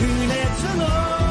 그네 주노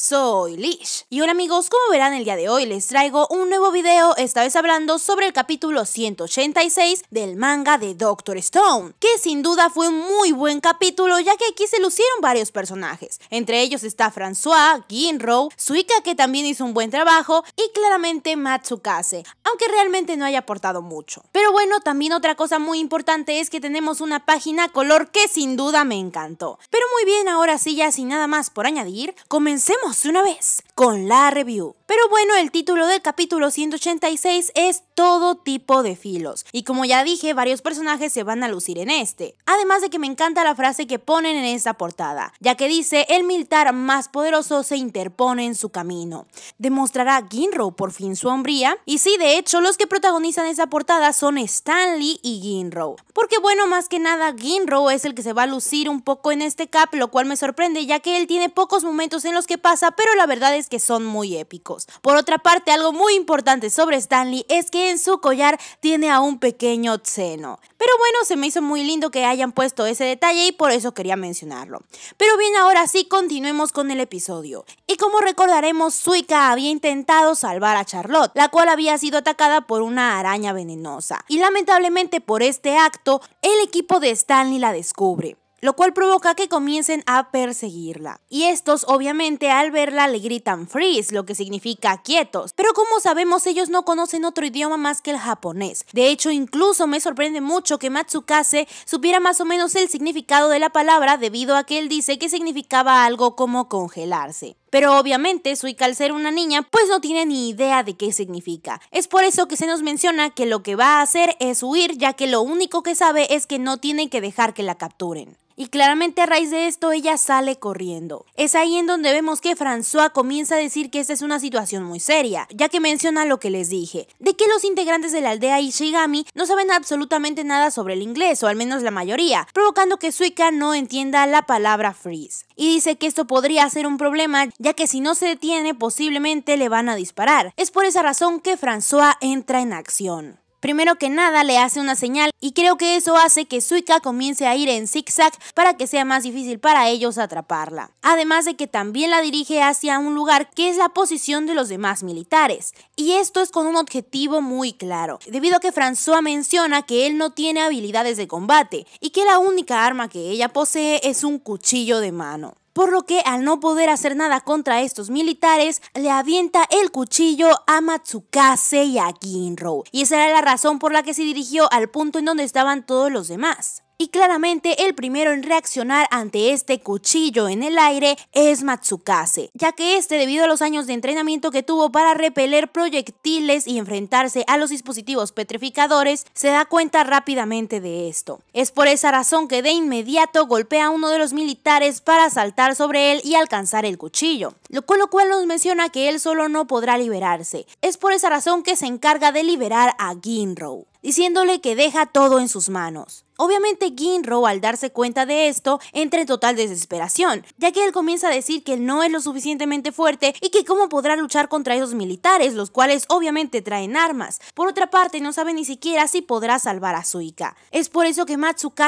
soy Lish. Y hola amigos, como verán el día de hoy les traigo un nuevo video, esta vez hablando sobre el capítulo 186 del manga de Doctor Stone, que sin duda fue un muy buen capítulo ya que aquí se lucieron varios personajes. Entre ellos está François, Ginro, Suika que también hizo un buen trabajo y claramente Matsukase, aunque realmente no haya aportado mucho. Pero bueno, también otra cosa muy importante es que tenemos una página color que sin duda me encantó. Pero muy bien, ahora sí ya sin nada más por añadir, comencemos una vez con la review. Pero bueno, el título del capítulo 186 es todo tipo de filos. Y como ya dije, varios personajes se van a lucir en este. Además de que me encanta la frase que ponen en esta portada, ya que dice, el militar más poderoso se interpone en su camino. Demostrará Ginro por fin su hombría. Y si de hecho, los que protagonizan esa portada son Stanley y Ginro. Porque bueno, más que nada, Ginro es el que se va a lucir un poco en este cap, lo cual me sorprende, ya que él tiene pocos momentos en los que pero la verdad es que son muy épicos. Por otra parte, algo muy importante sobre Stanley es que en su collar tiene a un pequeño seno. Pero bueno, se me hizo muy lindo que hayan puesto ese detalle y por eso quería mencionarlo. Pero bien, ahora sí, continuemos con el episodio. Y como recordaremos, Suika había intentado salvar a Charlotte, la cual había sido atacada por una araña venenosa. Y lamentablemente por este acto, el equipo de Stanley la descubre lo cual provoca que comiencen a perseguirla. Y estos obviamente al verla le gritan freeze, lo que significa quietos, pero como sabemos ellos no conocen otro idioma más que el japonés. De hecho, incluso me sorprende mucho que Matsukase supiera más o menos el significado de la palabra debido a que él dice que significaba algo como congelarse. Pero obviamente Suika al ser una niña pues no tiene ni idea de qué significa. Es por eso que se nos menciona que lo que va a hacer es huir ya que lo único que sabe es que no tiene que dejar que la capturen y claramente a raíz de esto ella sale corriendo. Es ahí en donde vemos que François comienza a decir que esta es una situación muy seria, ya que menciona lo que les dije, de que los integrantes de la aldea Ishigami no saben absolutamente nada sobre el inglés, o al menos la mayoría, provocando que Suika no entienda la palabra freeze. Y dice que esto podría ser un problema ya que si no se detiene posiblemente le van a disparar. Es por esa razón que François entra en acción. Primero que nada le hace una señal y creo que eso hace que Suika comience a ir en zigzag para que sea más difícil para ellos atraparla. Además de que también la dirige hacia un lugar que es la posición de los demás militares. Y esto es con un objetivo muy claro, debido a que François menciona que él no tiene habilidades de combate y que la única arma que ella posee es un cuchillo de mano por lo que al no poder hacer nada contra estos militares, le avienta el cuchillo a Matsukase y a Ginro. Y esa era la razón por la que se dirigió al punto en donde estaban todos los demás y claramente el primero en reaccionar ante este cuchillo en el aire es Matsukase, ya que este debido a los años de entrenamiento que tuvo para repeler proyectiles y enfrentarse a los dispositivos petrificadores, se da cuenta rápidamente de esto. Es por esa razón que de inmediato golpea a uno de los militares para saltar sobre él y alcanzar el cuchillo, lo con lo cual nos menciona que él solo no podrá liberarse. Es por esa razón que se encarga de liberar a Ginro diciéndole que deja todo en sus manos. Obviamente Ginro al darse cuenta de esto entra en total desesperación, ya que él comienza a decir que no es lo suficientemente fuerte y que cómo podrá luchar contra esos militares, los cuales obviamente traen armas. Por otra parte, no sabe ni siquiera si podrá salvar a Suika. Es por eso que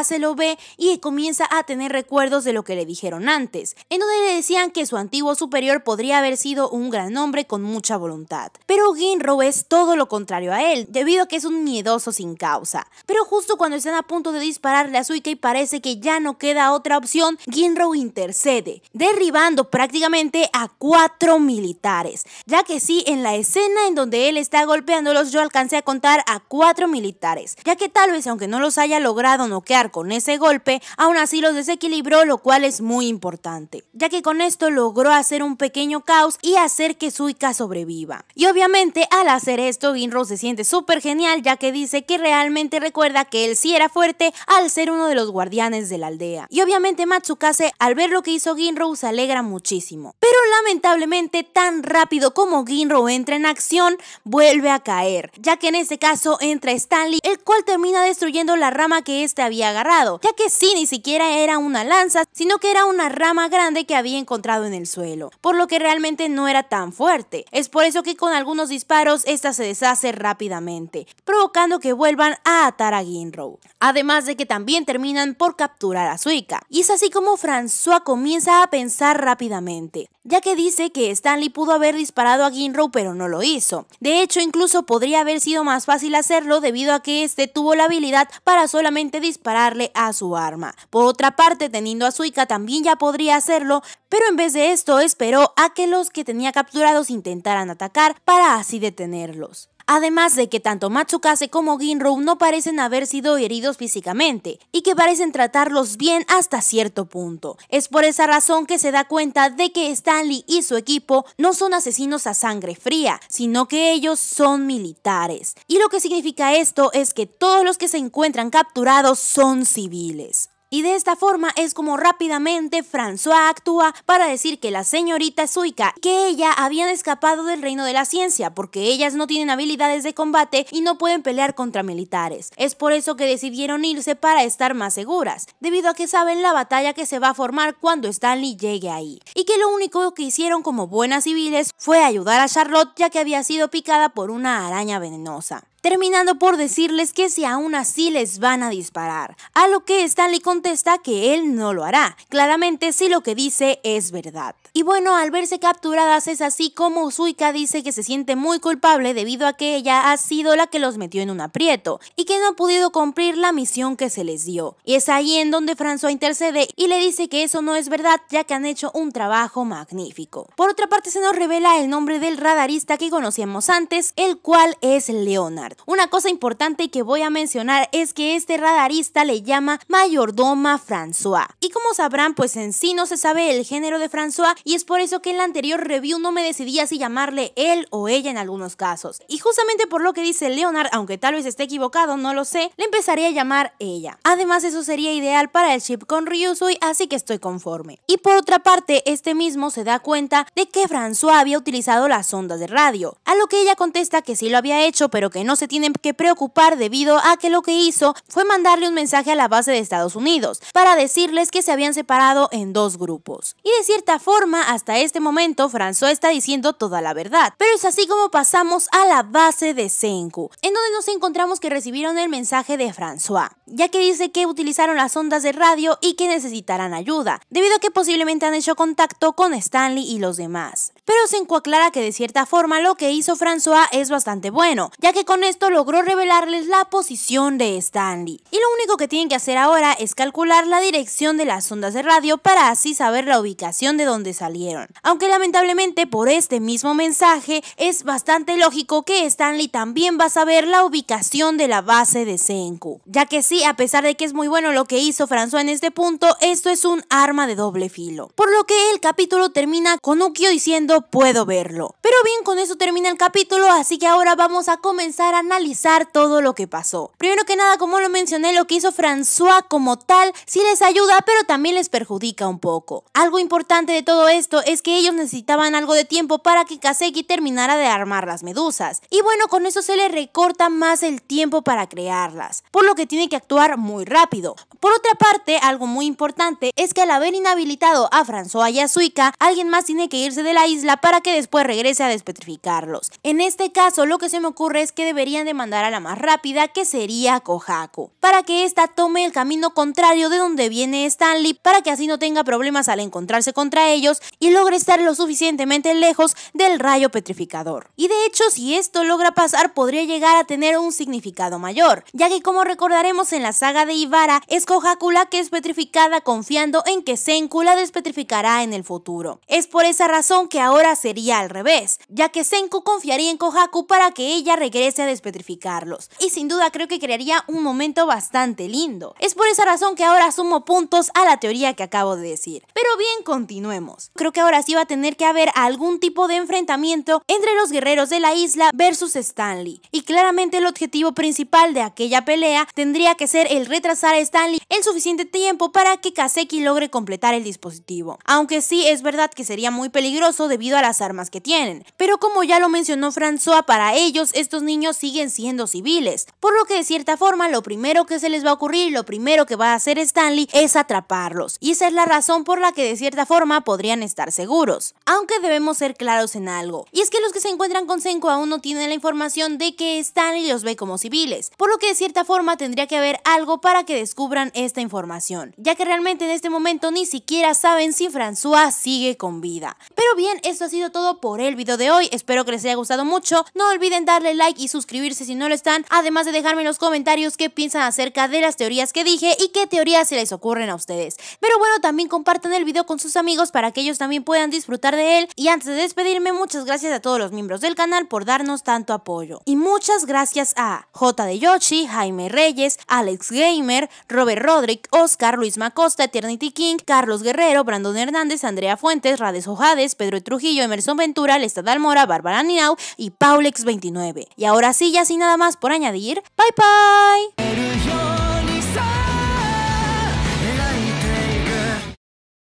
se lo ve y comienza a tener recuerdos de lo que le dijeron antes, en donde le decían que su antiguo superior podría haber sido un gran hombre con mucha voluntad. Pero Ginro es todo lo contrario a él, debido a que es un miedoso sin causa. Pero justo cuando están a punto de dispararle a Suika y parece que ya no queda otra opción, Ginro intercede, derribando prácticamente a cuatro militares. Ya que sí, en la escena en donde él está golpeándolos, yo alcancé a contar a cuatro militares. Ya que tal vez, aunque no los haya logrado noquear con ese golpe, aún así los desequilibró, lo cual es muy importante. Ya que con esto logró hacer un pequeño caos y hacer que Suika sobreviva. Y obviamente, al hacer esto, Ginro se siente súper genial, ya que dice que realmente recuerda que él sí era fuerte al ser uno de los guardianes de la aldea. Y obviamente Matsukase al ver lo que hizo Ginro se alegra muchísimo. Pero lamentablemente tan rápido como Ginro entra en acción, vuelve a caer, ya que en este caso entra Stanley, el cual termina destruyendo la rama que este había agarrado, ya que sí ni siquiera era una lanza, sino que era una rama grande que había encontrado en el suelo, por lo que realmente no era tan fuerte. Es por eso que con algunos disparos esta se deshace rápidamente, provocando que vuelvan a atar a Ginrow. Además de que también terminan por capturar a Suika. Y es así como François comienza a pensar rápidamente, ya que dice que Stanley pudo haber disparado a Ginrow pero no lo hizo. De hecho, incluso podría haber sido más fácil hacerlo debido a que este tuvo la habilidad para solamente dispararle a su arma. Por otra parte, teniendo a Suika también ya podría hacerlo, pero en vez de esto esperó a que los que tenía capturados intentaran atacar para así detenerlos además de que tanto Matsukase como Ginrou no parecen haber sido heridos físicamente y que parecen tratarlos bien hasta cierto punto. Es por esa razón que se da cuenta de que Stanley y su equipo no son asesinos a sangre fría, sino que ellos son militares. Y lo que significa esto es que todos los que se encuentran capturados son civiles. Y de esta forma es como rápidamente François actúa para decir que la señorita Suica, que ella habían escapado del reino de la ciencia porque ellas no tienen habilidades de combate y no pueden pelear contra militares. Es por eso que decidieron irse para estar más seguras, debido a que saben la batalla que se va a formar cuando Stanley llegue ahí. Y que lo único que hicieron como buenas civiles fue ayudar a Charlotte ya que había sido picada por una araña venenosa terminando por decirles que si aún así les van a disparar, a lo que Stanley contesta que él no lo hará, claramente si lo que dice es verdad. Y bueno, al verse capturadas es así como Suika dice que se siente muy culpable debido a que ella ha sido la que los metió en un aprieto y que no ha podido cumplir la misión que se les dio. Y es ahí en donde François intercede y le dice que eso no es verdad ya que han hecho un trabajo magnífico. Por otra parte se nos revela el nombre del radarista que conocíamos antes, el cual es Leonard. Una cosa importante que voy a mencionar es que este radarista le llama Mayordoma François. Y como sabrán, pues en sí no se sabe el género de François y es por eso que en la anterior review no me decidía si llamarle él o ella en algunos casos. Y justamente por lo que dice Leonard, aunque tal vez esté equivocado, no lo sé, le empezaría a llamar ella. Además eso sería ideal para el chip con Ryusui, así que estoy conforme. Y por otra parte, este mismo se da cuenta de que François había utilizado las ondas de radio, a lo que ella contesta que sí lo había hecho, pero que no se tienen que preocupar debido a que lo que hizo fue mandarle un mensaje a la base de Estados Unidos para decirles que se habían separado en dos grupos. Y de cierta forma, hasta este momento, François está diciendo toda la verdad. Pero es así como pasamos a la base de Senku, en donde nos encontramos que recibieron el mensaje de François, ya que dice que utilizaron las ondas de radio y que necesitarán ayuda, debido a que posiblemente han hecho contacto con Stanley y los demás pero Senku aclara que de cierta forma lo que hizo François es bastante bueno, ya que con esto logró revelarles la posición de Stanley. Y lo único que tienen que hacer ahora es calcular la dirección de las ondas de radio para así saber la ubicación de donde salieron. Aunque lamentablemente por este mismo mensaje es bastante lógico que Stanley también va a saber la ubicación de la base de Senku, ya que sí, a pesar de que es muy bueno lo que hizo François en este punto, esto es un arma de doble filo. Por lo que el capítulo termina con Ukio diciendo puedo verlo. Pero bien, con eso termina el capítulo, así que ahora vamos a comenzar a analizar todo lo que pasó. Primero que nada, como lo mencioné, lo que hizo François como tal sí les ayuda, pero también les perjudica un poco. Algo importante de todo esto es que ellos necesitaban algo de tiempo para que Kaseki terminara de armar las medusas. Y bueno, con eso se le recorta más el tiempo para crearlas, por lo que tiene que actuar muy rápido. Por otra parte, algo muy importante es que al haber inhabilitado a François y a Suika, alguien más tiene que irse de la isla para que después regrese a despetrificarlos. En este caso, lo que se me ocurre es que deberían demandar a la más rápida, que sería Kohaku, para que ésta tome el camino contrario de donde viene Stanley, para que así no tenga problemas al encontrarse contra ellos y logre estar lo suficientemente lejos del rayo petrificador. Y de hecho, si esto logra pasar, podría llegar a tener un significado mayor, ya que como recordaremos en la saga de Ivara, es Kohaku la que es petrificada confiando en que Senku la despetrificará en el futuro. Es por esa razón que ahora sería al revés, ya que Senku confiaría en Kohaku para que ella regrese a despetrificarlos. Y sin duda creo que crearía un momento bastante lindo. Es por esa razón que ahora sumo puntos a la teoría que acabo de decir. Pero bien, continuemos. Creo que ahora sí va a tener que haber algún tipo de enfrentamiento entre los guerreros de la isla versus Stanley. Y claramente el objetivo principal de aquella pelea tendría que ser el retrasar a Stanley el suficiente tiempo para que Kaseki logre completar el dispositivo. Aunque sí es verdad que sería muy peligroso debido a las armas que tienen. Pero como ya lo mencionó François, para ellos estos niños siguen siendo civiles, por lo que de cierta forma lo primero que se les va a ocurrir, lo primero que va a hacer Stanley es atraparlos, y esa es la razón por la que de cierta forma podrían estar seguros. Aunque debemos ser claros en algo, y es que los que se encuentran con Senko aún no tienen la información de que Stanley los ve como civiles, por lo que de cierta forma tendría que haber algo para que descubran esta información, ya que realmente en este momento ni siquiera saben si François sigue con vida. Pero bien, esto ha sido todo por el video de hoy. Espero que les haya gustado mucho. No olviden darle like y suscribirse si no lo están. Además de dejarme en los comentarios qué piensan acerca de las teorías que dije y qué teorías se les ocurren a ustedes. Pero bueno, también compartan el video con sus amigos para que ellos también puedan disfrutar de él. Y antes de despedirme, muchas gracias a todos los miembros del canal por darnos tanto apoyo. Y muchas gracias a J de Yoshi, Jaime Reyes, Alex Gamer, Robert Rodrick Oscar, Luis Macosta, Eternity King, Carlos Guerrero, Brandon Hernández, Andrea Fuentes, Rades Ojades, Pedro Trujillo, Trujillo, Emerson Ventura, Lestad Almora, Bárbara Ninau y Paulex29. Y ahora sí, ya sin nada más por añadir, bye bye.